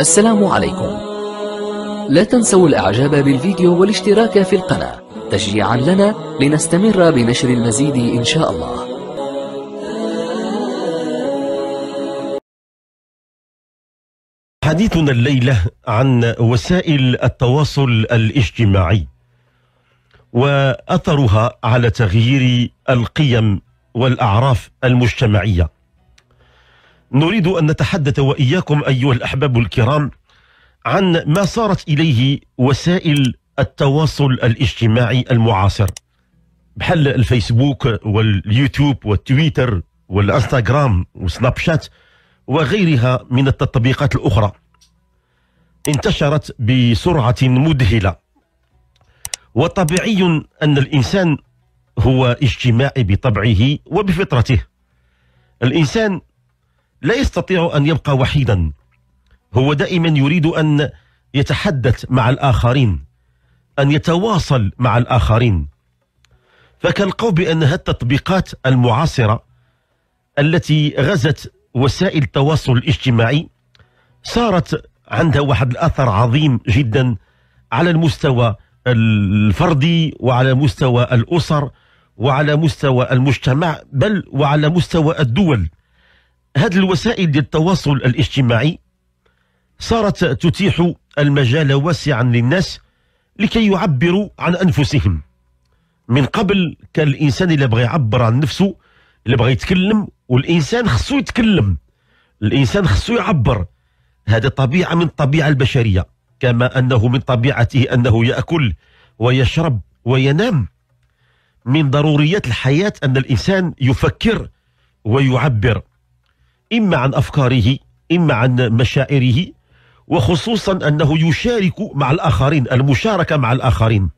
السلام عليكم لا تنسوا الاعجاب بالفيديو والاشتراك في القناة تشجيعا لنا لنستمر بنشر المزيد ان شاء الله حديثنا الليلة عن وسائل التواصل الاجتماعي وأثرها على تغيير القيم والأعراف المجتمعية نريد أن نتحدث وإياكم أيها الأحباب الكرام عن ما صارت إليه وسائل التواصل الاجتماعي المعاصر بحل الفيسبوك واليوتيوب والتويتر والانستغرام وسناب شات وغيرها من التطبيقات الأخرى انتشرت بسرعة مذهلة وطبيعي أن الإنسان هو اجتماعي بطبعه وبفطرته الإنسان لا يستطيع أن يبقى وحيدا هو دائما يريد أن يتحدث مع الآخرين أن يتواصل مع الآخرين فكالقول بأنها التطبيقات المعاصرة التي غزت وسائل التواصل الاجتماعي صارت عندها واحد الأثر عظيم جدا على المستوى الفردي وعلى مستوى الأسر وعلى مستوى المجتمع بل وعلى مستوى الدول هذه الوسائل ديال التواصل الاجتماعي صارت تتيح المجال واسعا للناس لكي يعبروا عن انفسهم من قبل كان الانسان اللي بغى يعبر عن نفسه اللي بغى يتكلم والانسان خصو يتكلم الانسان خصو يعبر هذا طبيعه من الطبيعه البشريه كما انه من طبيعته انه ياكل ويشرب وينام من ضروريات الحياه ان الانسان يفكر ويعبر إما عن أفكاره إما عن مشاعره وخصوصا أنه يشارك مع الآخرين المشاركة مع الآخرين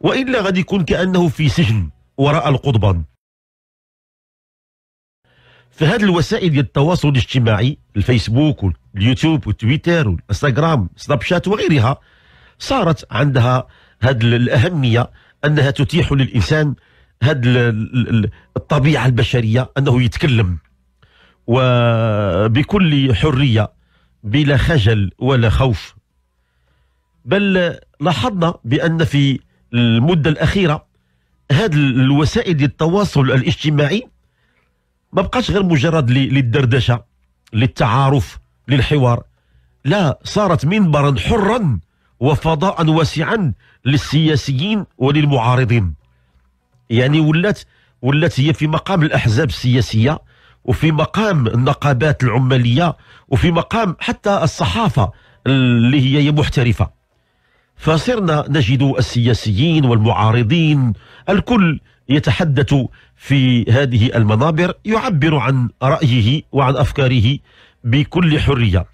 وإلا غادي يكون كأنه في سجن وراء القضبان فهذه الوسائل ديال التواصل الاجتماعي الفيسبوك واليوتيوب والتويتر والانستغرام سناب شات وغيرها صارت عندها هذه الأهمية أنها تتيح للإنسان هذه الطبيعة البشرية أنه يتكلم وبكل حرية بلا خجل ولا خوف بل لاحظنا بأن في المدة الأخيرة هذه الوسائل التواصل الاجتماعي ما بقاش غير مجرد للدردشة للتعارف للحوار لا صارت منبرا حرا وفضاء واسعا للسياسيين وللمعارضين يعني ولات ولات هي في مقام الأحزاب السياسية وفي مقام النقابات العماليه وفي مقام حتى الصحافه اللي هي محترفه فصرنا نجد السياسيين والمعارضين الكل يتحدث في هذه المنابر يعبر عن رايه وعن افكاره بكل حريه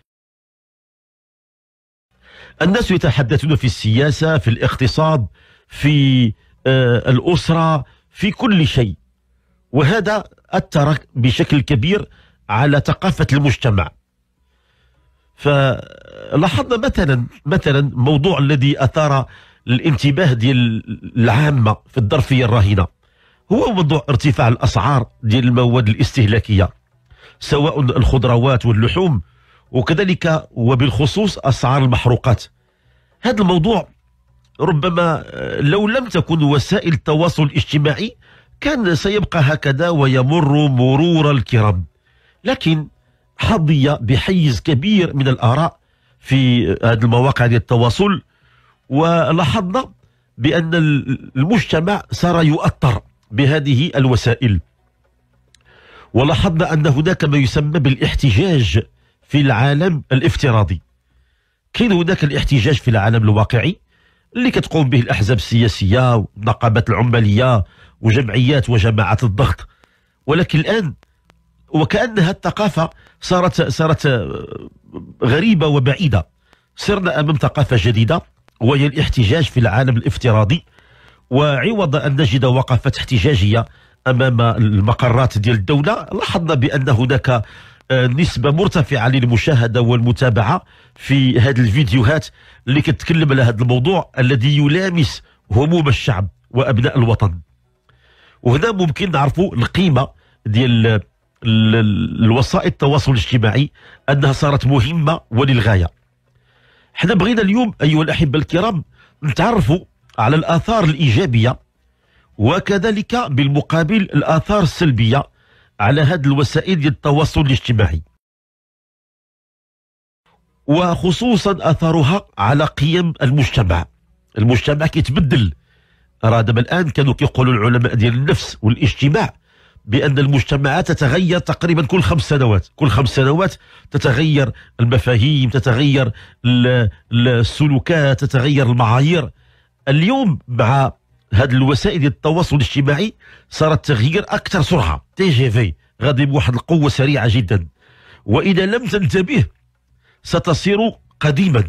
الناس يتحدثون في السياسه في الاقتصاد في آه، الاسره في كل شيء وهذا أثر بشكل كبير على ثقافة المجتمع فلاحظنا مثلا مثلا موضوع الذي أثار الانتباه ديال العامة في الظرفية الراهنة هو موضوع ارتفاع الأسعار ديال المواد الاستهلاكية سواء الخضروات واللحوم وكذلك وبالخصوص أسعار المحروقات هذا الموضوع ربما لو لم تكن وسائل التواصل الاجتماعي كان سيبقى هكذا ويمر مرور الكرام لكن حظي بحيز كبير من الآراء في هذه المواقع التواصل ولاحظنا بأن المجتمع صار يؤثر بهذه الوسائل ولاحظنا أن هناك ما يسمى بالاحتجاج في العالم الافتراضي كاين هناك الاحتجاج في العالم الواقعي اللي كتقوم به الأحزاب السياسية والنقابات العمالية وجمعيات وجماعات الضغط ولكن الآن وكأنها الثقافة صارت صارت غريبة وبعيدة صرنا أمام ثقافة جديدة وهي الاحتجاج في العالم الافتراضي وعوض أن نجد وقفات احتجاجية أمام المقرات ديال الدولة لاحظنا بأن هناك آه، نسبة مرتفعة للمشاهدة والمتابعة في هذه الفيديوهات اللي كتكلم على هذا الموضوع الذي يلامس هموم الشعب وأبناء الوطن وهذا ممكن نعرفوا القيمه ديال الوسائل التواصل الاجتماعي انها صارت مهمه وللغايه حنا بغينا اليوم ايها الاحبه الكرام نتعرفوا على الاثار الايجابيه وكذلك بالمقابل الاثار السلبيه على هذه الوسائل ديال التواصل الاجتماعي وخصوصا اثارها على قيم المجتمع المجتمع كيتبدل راه دابا الآن كانوا كيقولوا العلماء ديال النفس والاجتماع بأن المجتمعات تتغير تقريبا كل خمس سنوات كل خمس سنوات تتغير المفاهيم تتغير السلوكات تتغير المعايير اليوم مع هذه الوسائل التواصل الاجتماعي صار التغيير أكثر سرعة تي جي في غادي بواحد القوة سريعة جدا وإذا لم تنتبه ستصير قديما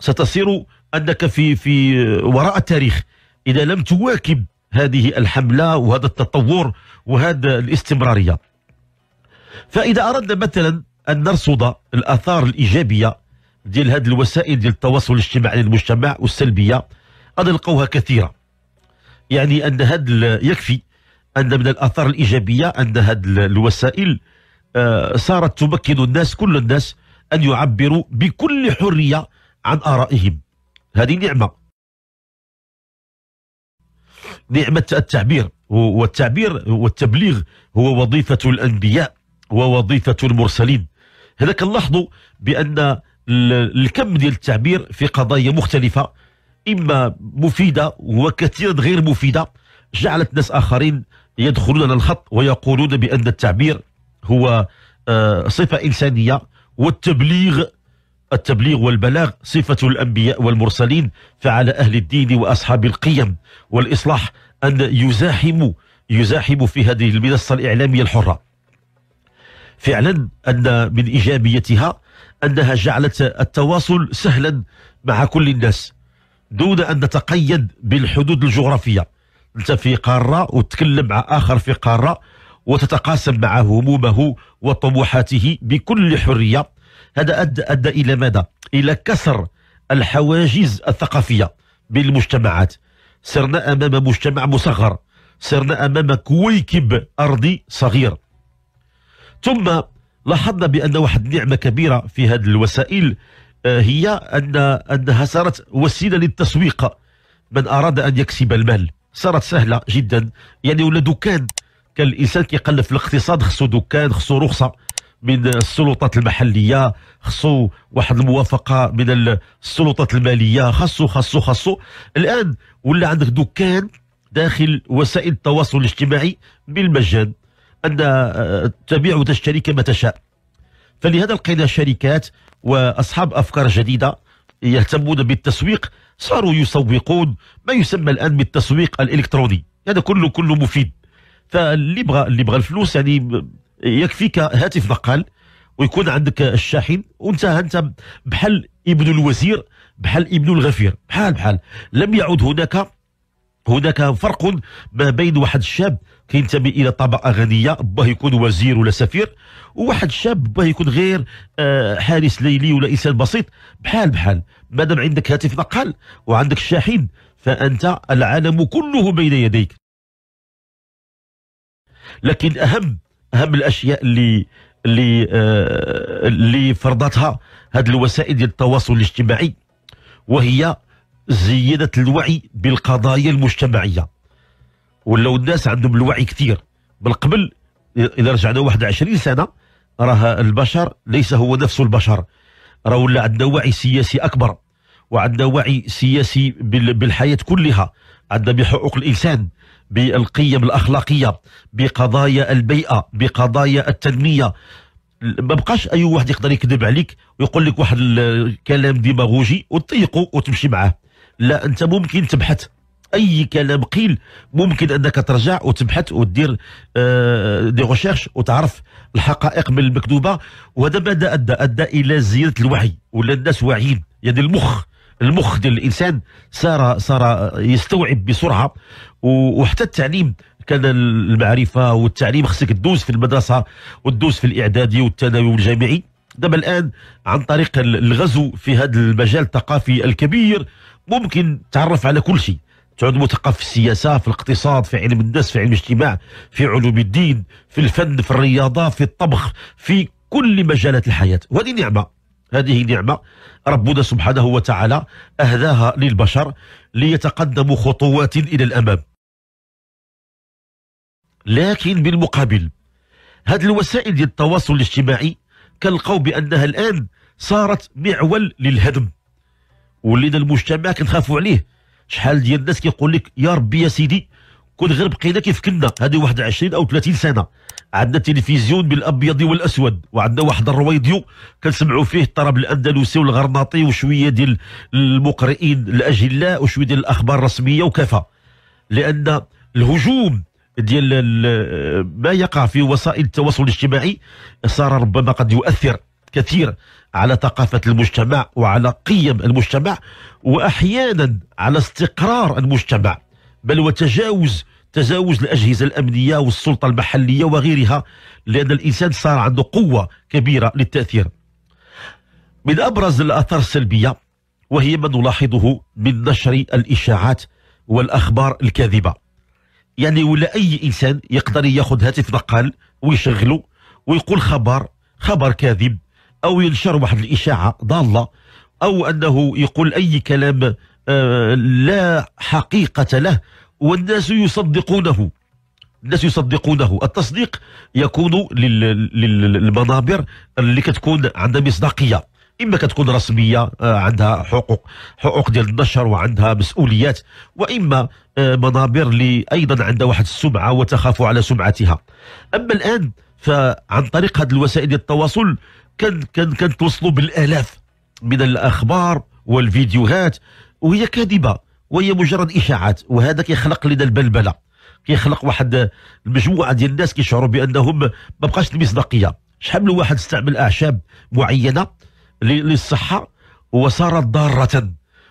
ستصير أنك في في وراء التاريخ إذا لم تواكب هذه الحملة وهذا التطور وهذا الاستمرارية فإذا أردنا مثلا أن نرصد الآثار الإيجابية ديال هذه الوسائل ديال التواصل الاجتماعي للمجتمع والسلبية غنلقوها كثيرة يعني أن هذا يكفي أن من الآثار الإيجابية أن هذه الوسائل آه، صارت تمكن الناس كل الناس أن يعبروا بكل حرية عن آرائهم هذه نعمة نعمة التعبير والتعبير والتبليغ هو وظيفة الأنبياء ووظيفة المرسلين هذا كنلاحظوا بأن الكم ديال التعبير في قضايا مختلفة إما مفيدة وكثيرا غير مفيدة جعلت ناس آخرين يدخلون على الخط ويقولون بأن التعبير هو آه، صفة إنسانية والتبليغ التبليغ والبلاغ صفة الأنبياء والمرسلين فعلى أهل الدين وأصحاب القيم والإصلاح أن يزاحموا يزاحموا في هذه المنصة الإعلامية الحرة فعلا أن من إيجابيتها أنها جعلت التواصل سهلا مع كل الناس دون أن نتقيد بالحدود الجغرافية أنت في قارة وتتكلم مع آخر في قارة وتتقاسم معه همومه وطموحاته بكل حرية هذا أدى, أدى إلى ماذا؟ إلى كسر الحواجز الثقافية بين المجتمعات صرنا أمام مجتمع مصغر صرنا أمام كويكب أرضي صغير ثم لاحظنا بأن واحد النعمة كبيرة في هذه الوسائل آه، هي أن أنها صارت وسيلة للتسويق من أراد أن يكسب المال صارت سهلة جدا يعني ولا دكان كان الإنسان كيقلب في الاقتصاد خصو دكان خصو رخصة من السلطات المحليه خصو واحد الموافقه من السلطات الماليه خصو خصو خصو الان ولا عندك دكان داخل وسائل التواصل الاجتماعي بالمجان ان آه، تبيع وتشتري كما تشاء فلهذا لقينا شركات واصحاب افكار جديده يهتمون بالتسويق صاروا يسوقون ما يسمى الان بالتسويق الالكتروني هذا كله كله مفيد فاللي بغى اللي بغى الفلوس يعني يكفيك هاتف بقال ويكون عندك الشاحن وانت انت بحال ابن الوزير بحال ابن الغفير بحال بحال لم يعد هناك هناك فرق ما بين واحد الشاب كينتمي الى طبقه غنيه باه يكون وزير ولا سفير وواحد الشاب باه يكون غير آه، حارس ليلي ولا انسان بسيط بحال بحال مادام عندك هاتف نقال وعندك شاحن فانت العالم كله بين يديك لكن اهم اهم الاشياء اللي اللي آه، اللي فرضتها هذه الوسائل ديال التواصل الاجتماعي وهي زياده الوعي بالقضايا المجتمعيه ولاو الناس عندهم الوعي كثير بالقبل اذا رجعنا واحد 20 سنه راه البشر ليس هو نفس البشر راه ولا عندنا وعي سياسي اكبر وعندنا وعي سياسي بالحياه كلها عندنا بحقوق الانسان بالقيم الاخلاقيه بقضايا البيئه بقضايا التنميه ما بقاش اي واحد يقدر يكذب عليك ويقول لك واحد الكلام ديماغوجي وتطيقه وتمشي معاه لا انت ممكن تبحث اي كلام قيل ممكن انك ترجع وتبحث وتدير آه، دي غوشيرش وتعرف الحقائق من المكذوبه وهذا ماذا ادى ادى الى زياده الوعي ولا الناس واعيين يعني المخ المخ ديال الانسان صار صار يستوعب بسرعه وحتى التعليم كان المعرفه والتعليم خصك تدوز في المدرسه وتدوز في الاعدادي والثانوي والجامعي دابا الان عن طريق الغزو في هذا المجال الثقافي الكبير ممكن تعرف على كل شيء تعود مثقف في السياسه في الاقتصاد في علم الناس في علم الاجتماع في علوم الدين في الفن في الرياضه في الطبخ في كل مجالات الحياه وهذه نعمه هذه نعمة ربنا سبحانه وتعالى أهداها للبشر ليتقدموا خطوات إلى الأمام لكن بالمقابل هذه الوسائل ديال التواصل الاجتماعي كنلقاو بأنها الآن صارت معول للهدم ولينا المجتمع كنخافوا عليه شحال ديال الناس كيقول لك يا ربي يا سيدي كون غير بقينا كيف كنا هذه واحد 20 او 30 سنه عندنا تلفزيون بالابيض والاسود وعندنا واحد الرويديو كنسمعوا فيه الطرب الاندلسي والغرناطي وشويه ديال المقرئين الاجلاء وشويه ديال الاخبار الرسميه وكفى لان الهجوم ديال ما يقع في وسائل التواصل الاجتماعي صار ربما قد يؤثر كثير على ثقافة المجتمع وعلى قيم المجتمع وأحيانا على استقرار المجتمع بل وتجاوز تجاوز الأجهزة الأمنية والسلطة المحلية وغيرها لأن الإنسان صار عنده قوة كبيرة للتأثير من أبرز الآثار السلبية وهي ما نلاحظه من نشر الإشاعات والأخبار الكاذبة يعني ولا أي إنسان يقدر يأخذ هاتف نقال ويشغله ويقول خبر خبر كاذب أو ينشر واحد الإشاعة ضالة أو أنه يقول أي كلام آه، لا حقيقة له والناس يصدقونه الناس يصدقونه التصديق يكون للمنابر اللي كتكون عندها مصداقيه اما كتكون رسميه آه، عندها حقوق حقوق ديال النشر وعندها مسؤوليات واما آه، منابر اللي ايضا عندها واحد السمعه وتخاف على سمعتها اما الان فعن طريق هذه الوسائل التواصل كان كان كنتوصلوا بالالاف من الاخبار والفيديوهات وهي كاذبه وهي مجرد اشاعات وهذا كيخلق لنا البلبله كيخلق واحد المجموعه ديال الناس كيشعروا بانهم ما بقاش المصداقيه شحال من واحد استعمل اعشاب معينه للصحه وصارت ضاره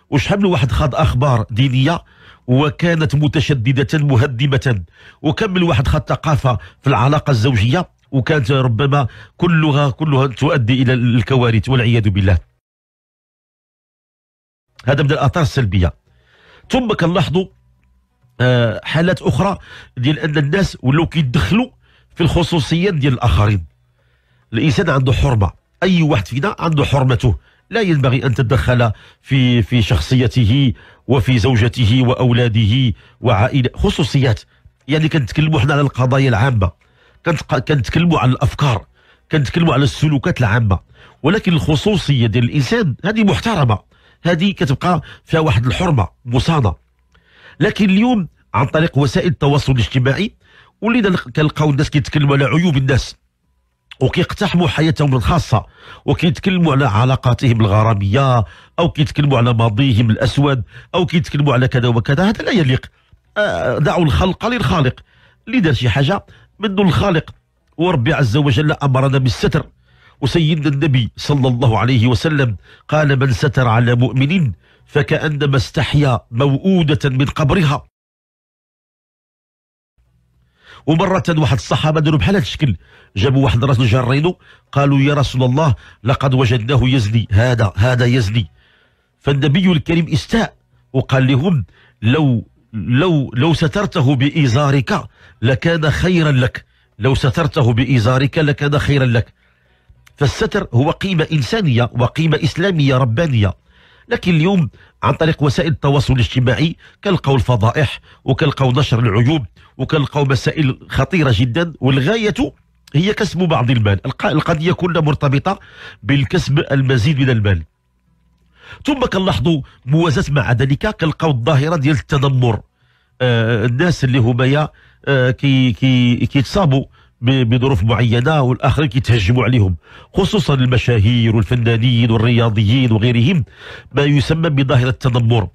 وشحال من واحد خاض اخبار دينيه وكانت متشدده مهدمه وكم من واحد خاض ثقافه في العلاقه الزوجيه وكانت ربما كلها كلها تؤدي الى الكوارث والعياذ بالله هذا من الاثار السلبيه ثم كنلاحظوا آه، حالات اخرى ديال ان الناس ولاو كيدخلوا في الخصوصيات ديال الاخرين الانسان عنده حرمه اي واحد فينا عنده حرمته لا ينبغي ان تتدخل في في شخصيته وفي زوجته واولاده وعائله خصوصيات يعني كنتكلموا حنا على القضايا العامه كنتكلموا على الافكار كنتكلموا على السلوكات العامه ولكن الخصوصيه ديال الانسان هذه محترمه هذه كتبقى فيها واحد الحرمه مصانه لكن اليوم عن طريق وسائل التواصل الاجتماعي ولينا كنلقاو الناس كيتكلموا على عيوب الناس وكيقتحموا حياتهم الخاصه وكيتكلموا على علاقاتهم الغراميه او كيتكلموا على ماضيهم الاسود او كيتكلموا على كذا وكذا هذا لا يليق آه، دعوا الخلق للخالق اللي دار شي حاجه منه الخالق وربي عز وجل امرنا بالستر وسيدنا النبي صلى الله عليه وسلم قال من ستر على مؤمن فكأنما استحيا موؤودة من قبرها ومرة واحد الصحابة داروا بحال هذا الشكل جابوا واحد راس جارينو قالوا يا رسول الله لقد وجدناه يزني هذا هذا يزني فالنبي الكريم استاء وقال لهم لو لو لو سترته بإزارك لكان خيرا لك لو سترته بإزارك لكان خيرا لك فالستر هو قيمة إنسانية وقيمة إسلامية ربانية لكن اليوم عن طريق وسائل التواصل الاجتماعي كنلقاو الفضائح وكلقوا نشر العيوب وكلقوا مسائل خطيرة جدا والغاية هي كسب بعض المال القضية كلها مرتبطة بالكسب المزيد من المال ثم كنلاحظوا موازاة مع ذلك كنلقاو الظاهرة ديال التنمر آه الناس اللي هما آه كي كي كيتصابوا كي بظروف معينه والاخرين كيتهجموا عليهم خصوصا المشاهير والفنانين والرياضيين وغيرهم ما يسمى بظاهره التنمر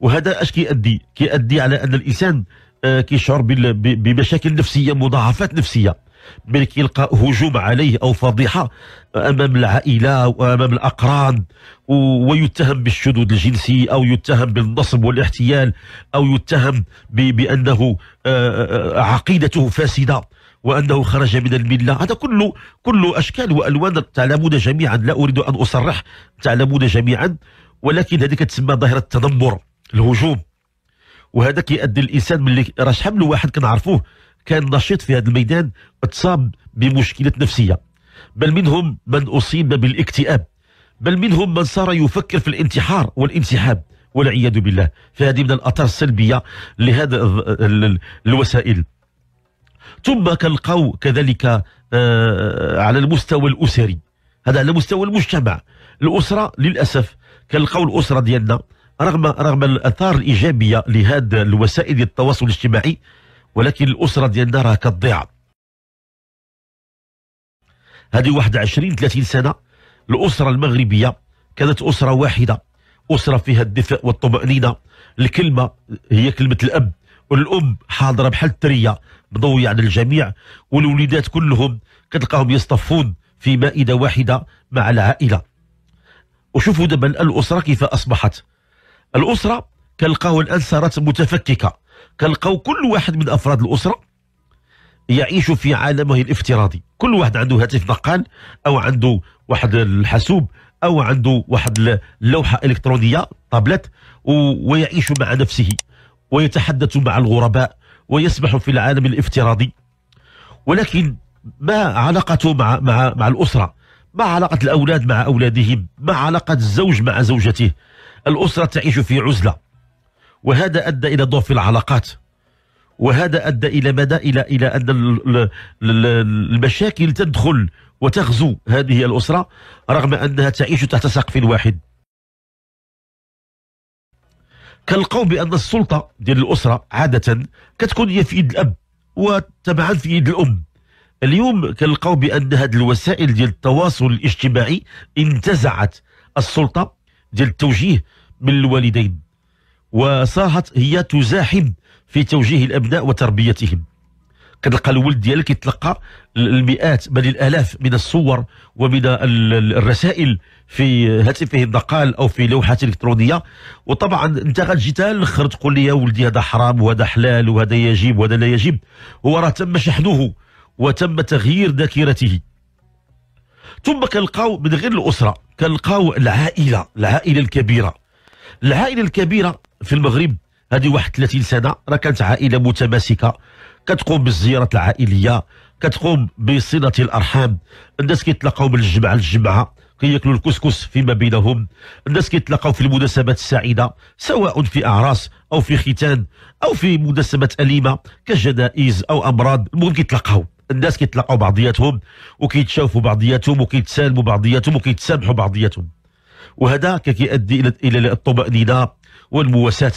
وهذا اش كيؤدي كيؤدي على ان الانسان آه، كيشعر بمشاكل نفسيه مضاعفات نفسيه ملي كيلقى هجوم عليه او فضيحه آه، امام العائله وامام الاقران ويتهم بالشذوذ الجنسي او يتهم بالنصب والاحتيال او يتهم بانه آه، عقيدته فاسده وانه خرج من المله هذا كله كله اشكال والوان تعلمون جميعا لا اريد ان اصرح تعلمون جميعا ولكن هذه كتسمى ظاهره التنمر الهجوم وهذا كيؤدي الانسان ملي راه شحال من واحد كنعرفوه كان نشيط في هذا الميدان اتصاب بمشكله نفسيه بل منهم من اصيب بالاكتئاب بل منهم من صار يفكر في الانتحار والانسحاب والعياذ بالله فهذه من الاثار السلبيه لهذا الوسائل ثم كنلقاو كذلك آه، على المستوى الأسري هذا على مستوى المجتمع الأسرة للأسف كنلقاو الأسرة ديالنا رغم رغم الآثار الإيجابية لهذا الوسائل التواصل الاجتماعي ولكن الأسرة ديالنا راه كتضيع هذه واحد 20 30 سنة الأسرة المغربية كانت أسرة واحدة أسرة فيها الدفء والطمأنينة الكلمة هي كلمة الأب والأم حاضره بحال الثريه مضويه على الجميع والوليدات كلهم كتلقاهم يصطفون في مائده واحده مع العائله وشوفوا دابا الاسره كيف اصبحت الاسره كنلقاو الان صارت متفككه كنلقاو كل واحد من افراد الاسره يعيش في عالمه الافتراضي كل واحد عنده هاتف نقال او عنده واحد الحاسوب او عنده واحد اللوحه الكترونيه طابلت ويعيش مع نفسه ويتحدث مع الغرباء ويسبح في العالم الافتراضي ولكن ما علاقته مع مع مع الاسره ما علاقه الاولاد مع اولادهم ما علاقه الزوج مع زوجته الاسره تعيش في عزله وهذا ادى الى ضعف العلاقات وهذا ادى الى مدى الى الى ان المشاكل تدخل وتغزو هذه الاسره رغم انها تعيش تحت سقف واحد كنلقاو بان السلطه ديال الاسره عاده كتكون هي في يد الاب وتبعا في يد الام اليوم كنلقاو بان هذه الوسائل ديال التواصل الاجتماعي انتزعت السلطه ديال التوجيه من الوالدين وصارت هي تزاحم في توجيه الابناء وتربيتهم كتلقى الولد ديالك يتلقى المئات بل الالاف من الصور ومن الرسائل في هاتفه النقال او في لوحه الكترونيه وطبعا انت غتجي تالخر تقول لي يا ولدي هذا حرام وهذا حلال وهذا يجب وهذا لا يجب هو راه تم شحنه وتم تغيير ذاكرته ثم كنلقاو من غير الاسره كنلقاو العائله العائله الكبيره العائله الكبيره في المغرب هذه واحد 30 سنه راه كانت عائله متماسكه كتقوم بالزيارة العائلية كتقوم بصلة الأرحام الناس كيتلاقاو من الجمعة للجمعة كياكلوا الكسكس فيما بينهم الناس كيتلاقاو في المناسبات السعيدة سواء في أعراس أو في ختان أو في مناسبات أليمة كجنائز أو أمراض المهم كيتلاقاو الناس كيتلاقاو بعضياتهم وكيتشافوا بعضياتهم وكيتسالموا بعضياتهم وكيتسامحوا بعضياتهم وهذا كيؤدي الى الى الطمأنينة والمواساة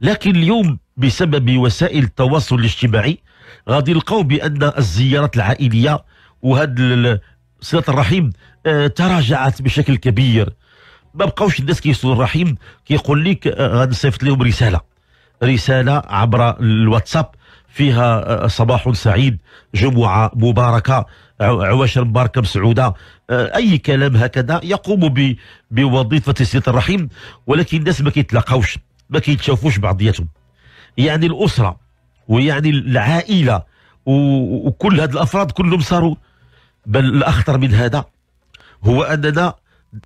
لكن اليوم بسبب وسائل التواصل الاجتماعي غادي نلقاو بان الزيارات العائليه وهذا صلة الرحيم آه، تراجعت بشكل كبير ما بقاوش الناس كيصلوا الرحيم كيقول لك آه، غادي نصيفط لهم رسالة رسالة عبر الواتساب فيها آه، صباح سعيد جمعة مباركة عواشر مباركة مسعودة أي كلام هكذا يقوم بوظيفة صلة الرحيم ولكن الناس ما كيتلاقاوش ما كيتشافوش بعضياتهم يعني الأسرة ويعني العائلة وكل هاد الأفراد كلهم صاروا بل الأخطر من هذا هو أننا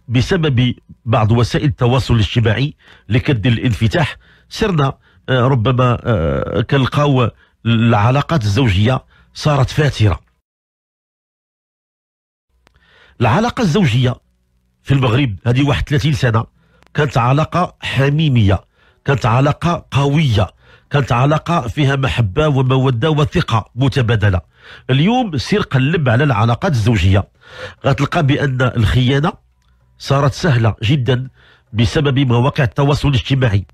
بسبب بعض وسائل التواصل الاجتماعي لكد الانفتاح صرنا آه، ربما آه، كنلقاو العلاقات الزوجية صارت فاترة العلاقة الزوجية في المغرب هذه 31 سنة كانت علاقة حميمية كانت علاقة قوية كانت علاقة فيها محبة ومودة وثقة متبادلة اليوم سير قلب على العلاقات الزوجية غتلقى بأن الخيانة صارت سهلة جدا بسبب مواقع التواصل الاجتماعي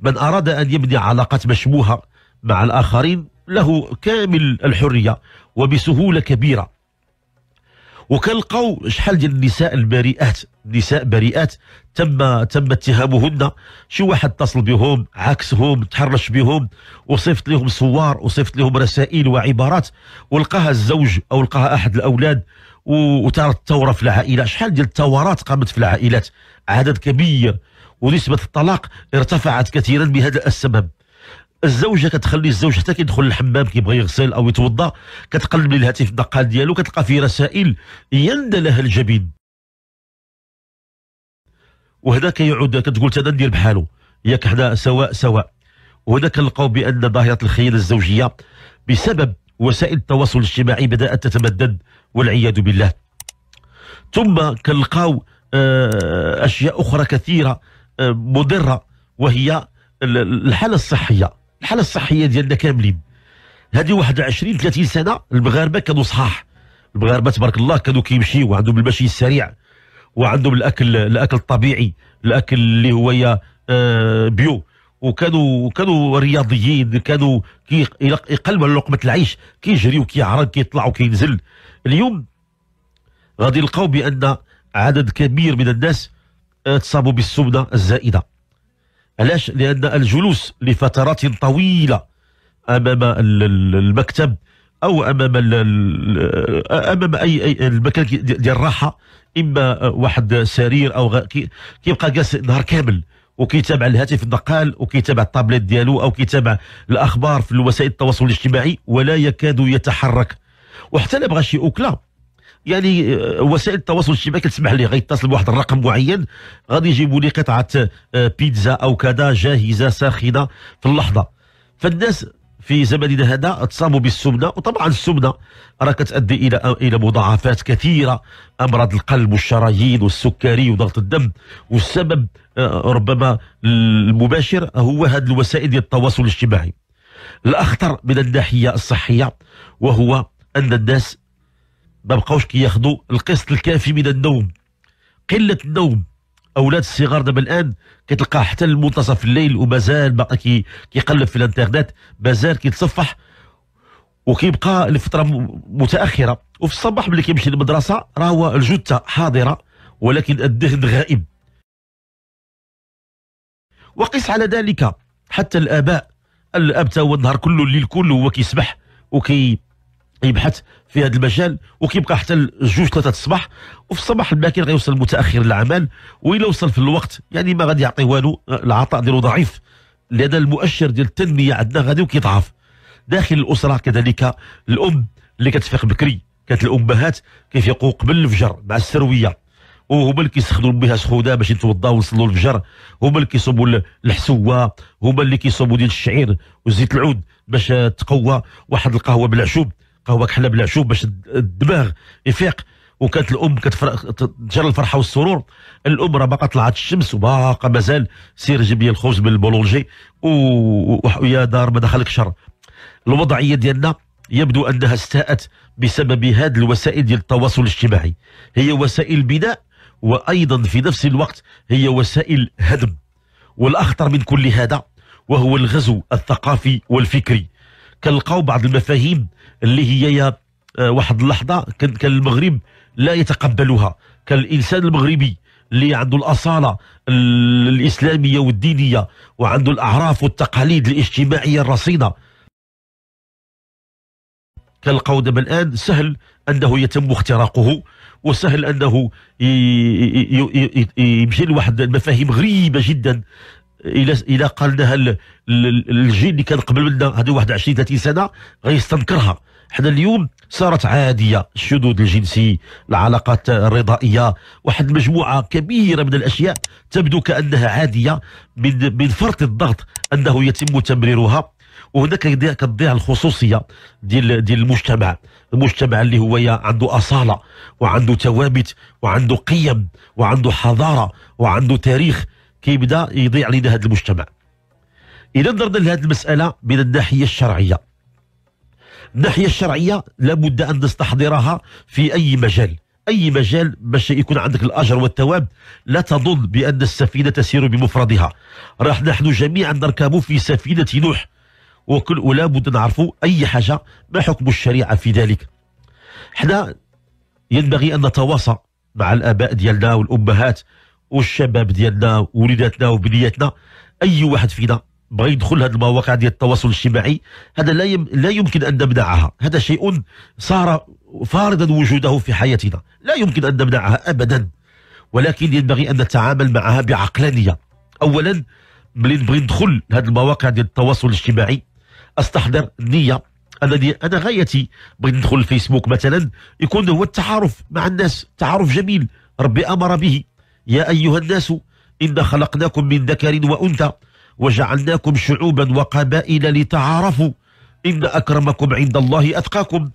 من أراد أن يبني علاقات مشبوهة مع الآخرين له كامل الحرية وبسهولة كبيرة وكنلقاو شحال ديال النساء البريئات نساء بريئات تم تم اتهامهن شي واحد اتصل بهم عكسهم تحرش بهم وصفت لهم صور وصفت لهم رسائل وعبارات ولقاها الزوج او لقاها احد الاولاد وثارت الثوره في العائله شحال ديال الثورات قامت في العائلات عدد كبير ونسبه الطلاق ارتفعت كثيرا بهذا السبب الزوجه كتخلي الزوج حتى كيدخل للحمام كيبغي يغسل او يتوضا كتقلب ليه الهاتف الدقال ديالو كتلقى فيه رسائل يندى لها الجبين وهذا كيعود كتقول تدا ندير بحالو ياك حنا سواء سواء وهذا كنلقاو بان ظاهره الخيانه الزوجيه بسبب وسائل التواصل الاجتماعي بدات تتمدد والعياذ بالله ثم كنلقاو آه، اشياء اخرى كثيره آه، مضره وهي الحاله الصحيه الحاله الصحيه ديالنا كاملين هذه 21 30 سنه المغاربه كانوا صحاح المغاربه تبارك الله كانوا كيمشيو وعندهم المشي السريع وعندهم الاكل الاكل الطبيعي الاكل اللي هو يا آه، بيو وكانوا كانوا رياضيين كانوا يقلبوا على لقمه العيش كيجريو وكيعرض كيطلع وكينزل اليوم غادي نلقاو بان عدد كبير من الناس آه، تصابوا بالسمنه الزائده علاش لان الجلوس لفترات طويله امام المكتب او امام امام اي, أي المكان ديال الراحه اما واحد سرير او كيبقى جالس نهار كامل وكيتابع الهاتف النقال وكيتابع الطابليت ديالو او كيتابع الاخبار في وسائل التواصل الاجتماعي ولا يكاد يتحرك وحتى لا بغى شي اوكلا يعني آه، وسائل التواصل الاجتماعي تسمح ليه غيتصل بواحد الرقم معين غادي يجيبوا لي قطعه آه، بيتزا او كذا جاهزه ساخنه في اللحظه فالناس في زمننا هذا اتصابوا بالسمنه وطبعا السمنه راه كتؤدي الى آه، الى مضاعفات كثيره امراض القلب والشرايين والسكري وضغط الدم والسبب ربما المباشر هو هذه الوسائل ديال التواصل الاجتماعي الاخطر من الناحيه الصحيه وهو ان الناس ما بقاوش كياخذوا القسط الكافي من النوم قله النوم اولاد الصغار دابا الان كتلقاه حتى المنتصف الليل ومازال باقي كي كيقلب في الانترنت مازال كيتصفح وكيبقى لفتره متاخره وفي الصباح ملي كيمشي للمدرسه راه هو الجثه حاضره ولكن الذهن غائب وقس على ذلك حتى الاباء الاب تا هو النهار كله الليل كله هو كيسبح وكي يبحث في هذا المجال وكيبقى حتى الجوج ثلاثه الصباح وفي الصباح الباكر غيوصل متاخر للعمل والا وصل في الوقت يعني ما غادي يعطي والو آه، العطاء ديالو ضعيف لان المؤشر ديال التنميه عندنا غادي وكيضعف داخل الاسره كذلك الام اللي كتفيق بكري كانت الامهات كيفيقوا قبل الفجر مع السرويه وهما اللي كيسخنوا بها سخودة باش يتوضاو ويصلوا الفجر هما اللي كيصوبوا الحسوه هما اللي كيصوبوا ديال الشعير وزيت العود باش تقوى واحد القهوه بالعشوب قهوه كحله بلا شوف باش الدماغ يفيق وكانت الام كتجر الفرحه والسرور الام راه باقا طلعت الشمس وباقا مازال سير جيب لي الخبز من البولونجي ويا دار ما دخلك شر الوضعيه ديالنا يبدو انها استاءت بسبب هذه الوسائل ديال التواصل الاجتماعي هي وسائل بناء وايضا في نفس الوقت هي وسائل هدم والاخطر من كل هذا وهو الغزو الثقافي والفكري كنلقاو بعض المفاهيم اللي هي آه، واحد اللحظه كان المغرب لا يتقبلها كان الانسان المغربي اللي عنده الاصاله الاسلاميه والدينيه وعنده الاعراف والتقاليد الاجتماعيه الرصينه كنلقاو دابا الان سهل انه يتم اختراقه وسهل انه يمشي لواحد المفاهيم غريبه جدا الى الى قال لها الجيل اللي كان قبل منا هذه 21 30 سنه غيستنكرها حنا اليوم صارت عادية الشذوذ الجنسي العلاقات الرضائية واحد مجموعة كبيرة من الأشياء تبدو كأنها عادية من, من فرط الضغط أنه يتم تمريرها وهناك كتضيع الخصوصيه ديال ديال المجتمع المجتمع اللي هو عنده اصاله وعنده توابت وعنده قيم وعنده حضاره وعنده تاريخ كيبدا يضيع علينا هذا المجتمع اذا نظرنا لهذه المساله من الناحيه الشرعيه الناحية الشرعية لابد أن نستحضرها في أي مجال أي مجال باش يكون عندك الأجر والثواب لا تظن بأن السفينة تسير بمفردها راح نحن جميعا نركب في سفينة نوح وكل ولا بد نعرفوا أي حاجة ما حكم الشريعة في ذلك حنا ينبغي أن نتواصى مع الآباء ديالنا والأمهات والشباب ديالنا ووليداتنا وبنياتنا أي واحد فينا بغى يدخل هذه المواقع ديال التواصل الاجتماعي هذا لا يم... لا يمكن ان نمنعها هذا شيء صار فارضا وجوده في حياتنا لا يمكن ان نمنعها ابدا ولكن ينبغي ان نتعامل معها بعقلانيه اولا ملي نبغي ندخل هذه المواقع ديال التواصل الاجتماعي استحضر النيه انني انا غايتي بغيت ندخل الفيسبوك مثلا يكون هو التعارف مع الناس تعارف جميل ربي امر به يا ايها الناس انا خلقناكم من ذكر وانثى وجعلناكم شعوبا وقبائل لتعارفوا إن أكرمكم عند الله أتقاكم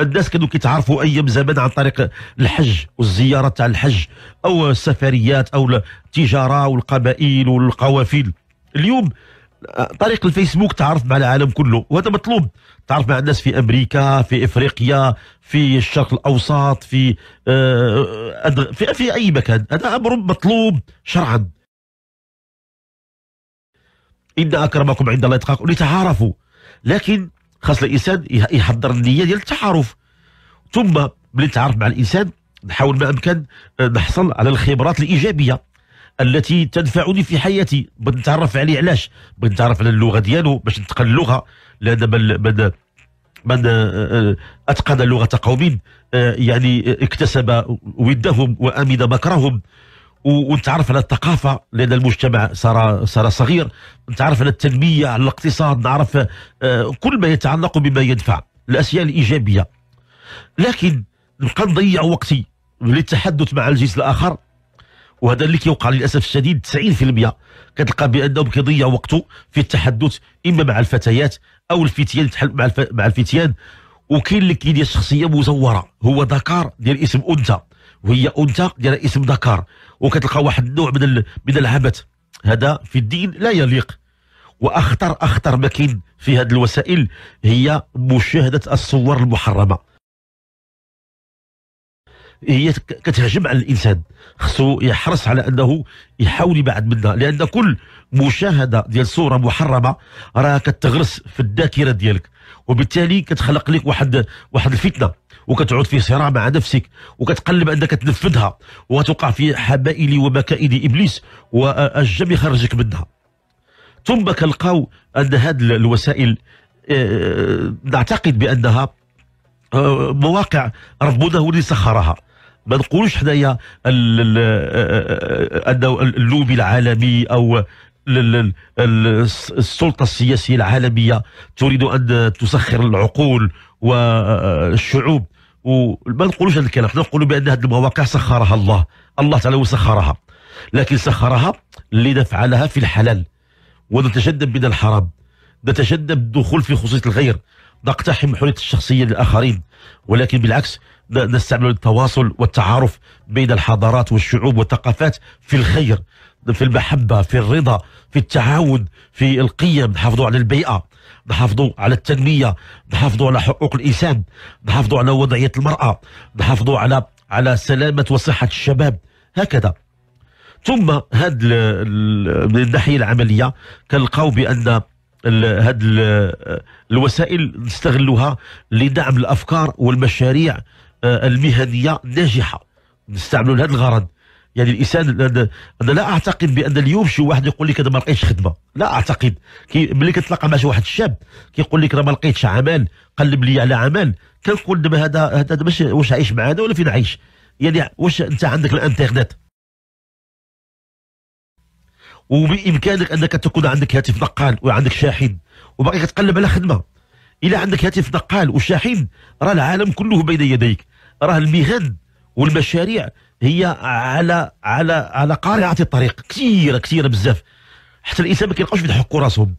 الناس كانوا كيتعرفوا ايام زمان عن طريق الحج والزياره تاع الحج او السفريات او التجاره والقبائل والقوافل اليوم طريق الفيسبوك تعرف مع العالم كله وهذا مطلوب تعرف مع الناس في امريكا في افريقيا في الشرق الاوسط في آه، في, في اي مكان هذا امر مطلوب شرعا ان اكرمكم عند الله اتقاكم لتعارفوا لكن خاص الانسان يحضر النيه ديال التعارف ثم ملي نتعارف مع الانسان نحاول ما امكن آه، نحصل على الخبرات الايجابيه التي تنفعني في حياتي بغيت نتعرف عليه علاش بغيت نتعرف على اللغه ديالو باش نتقن اللغه لان من من من آه، آه، اتقن لغه قوم يعني اكتسب ودهم وامن مكرهم ونتعرف على الثقافة لأن المجتمع صار صار صغير نتعرف على التنمية على الاقتصاد نعرف آه، كل ما يتعلق بما يدفع الأشياء الإيجابية لكن نبقى نضيع وقتي للتحدث مع الجنس الآخر وهذا اللي كيوقع للاسف الشديد 90% كتلقى بانهم كيضيع وقته في التحدث اما مع الفتيات او الفتيان مع مع الفتيان وكاين اللي كيدير شخصيه مزوره هو ذكر ديال اسم انثى وهي انثى ديال اسم ذكر وكتلقى واحد النوع من من العبث هذا في الدين لا يليق واخطر اخطر ما كاين في هذه الوسائل هي مشاهده الصور المحرمه هي كتهجم على الانسان خصو يحرص على انه يحاول يبعد منها لان كل مشاهده ديال صوره محرمه راه كتغرس في الذاكره ديالك وبالتالي كتخلق لك واحد واحد الفتنه وكتعود في صراع مع نفسك وكتقلب انك تنفذها وتوقع في حبائل ومكائد ابليس والجم يخرجك منها ثم كنلقاو ان هذه الوسائل آه، نعتقد بانها آه، مواقع ربنا هو اللي سخرها ما نقولوش حنايا آه، انه اللوبي العالمي او السلطه السياسيه العالميه تريد ان تسخر العقول والشعوب وما نقولوش هذا الكلام حنا نقولوا بان هذه المواقع سخرها الله الله تعالى وسخرها لكن سخرها لنفعلها في الحلال ونتجنب من الحرام نتجنب الدخول في خصوصيه الغير نقتحم حريه الشخصيه للاخرين ولكن بالعكس نستعمل التواصل والتعارف بين الحضارات والشعوب والثقافات في الخير في المحبه في الرضا في التعاون في القيم نحافظوا على البيئه نحافظوا على التنميه نحافظوا على حقوق الانسان نحافظوا على وضعيه المراه نحافظوا على على سلامه وصحه الشباب هكذا ثم هاد من الناحيه العمليه كنلقاو بان هاد الوسائل نستغلوها لدعم الافكار والمشاريع آه، المهنيه الناجحه نستعملوا لهذا الغرض يعني الانسان انا لا اعتقد بان اليوم شي واحد يقول لك انا ما لقيتش خدمه لا اعتقد كي ملي كتلاقى مع شي واحد الشاب كيقول لك راه ما لقيتش عمل قلب لي على عمل كنقول دابا هذا هذا ماشي واش عايش هذا ولا فين عايش يعني واش انت عندك الانترنت وبامكانك انك تكون عندك هاتف نقال وعندك شاحن وباقي كتقلب على خدمه الا عندك هاتف نقال وشاحن راه العالم كله بين يديك راه المهن والمشاريع هي على على على قارعه الطريق كثيره كثيره بزاف حتى الانسان ما كيلقاوش في راسهم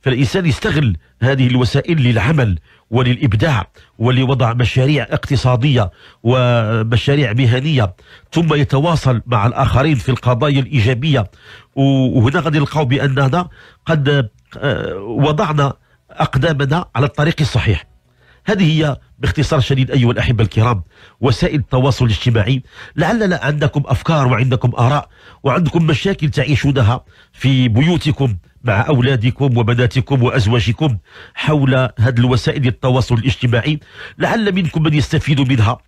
فالانسان يستغل هذه الوسائل للعمل وللابداع ولوضع مشاريع اقتصاديه ومشاريع مهنيه ثم يتواصل مع الاخرين في القضايا الايجابيه وهنا غادي نلقاو باننا قد آه، وضعنا اقدامنا على الطريق الصحيح هذه هي باختصار شديد أيها الأحبة الكرام وسائل التواصل الاجتماعي لعل عندكم أفكار وعندكم آراء وعندكم مشاكل تعيشونها في بيوتكم مع أولادكم وبناتكم وأزواجكم حول هذه الوسائل التواصل الاجتماعي لعل منكم من يستفيد منها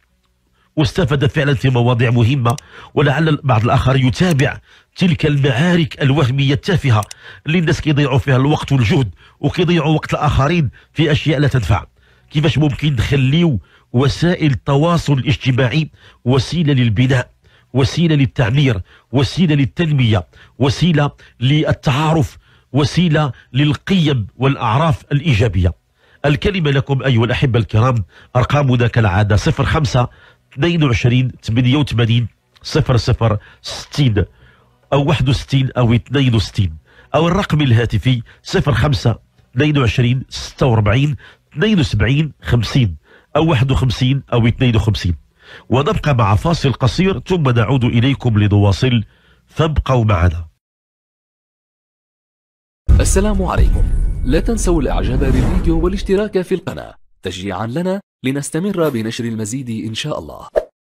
واستفاد فعلا في مواضيع مهمة ولعل بعض الآخر يتابع تلك المعارك الوهمية التافهة اللي الناس كيضيعوا فيها الوقت والجهد وكيضيعوا وقت الآخرين في أشياء لا تنفع كيفاش ممكن نخليو وسائل التواصل الاجتماعي وسيله للبناء وسيله للتعمير وسيله للتنميه وسيله للتعارف وسيله للقيم والاعراف الايجابيه الكلمه لكم ايها الاحبه الكرام ارقامنا كالعاده 05 22 88 00 60 او 61 او 62 او الرقم الهاتفي 05 22 46 72 50 أو 51 أو 52 ونبقى مع فاصل قصير ثم نعود إليكم لنواصل فابقوا معنا السلام عليكم لا تنسوا الإعجاب بالفيديو والاشتراك في القناة تشجيعا لنا لنستمر بنشر المزيد إن شاء الله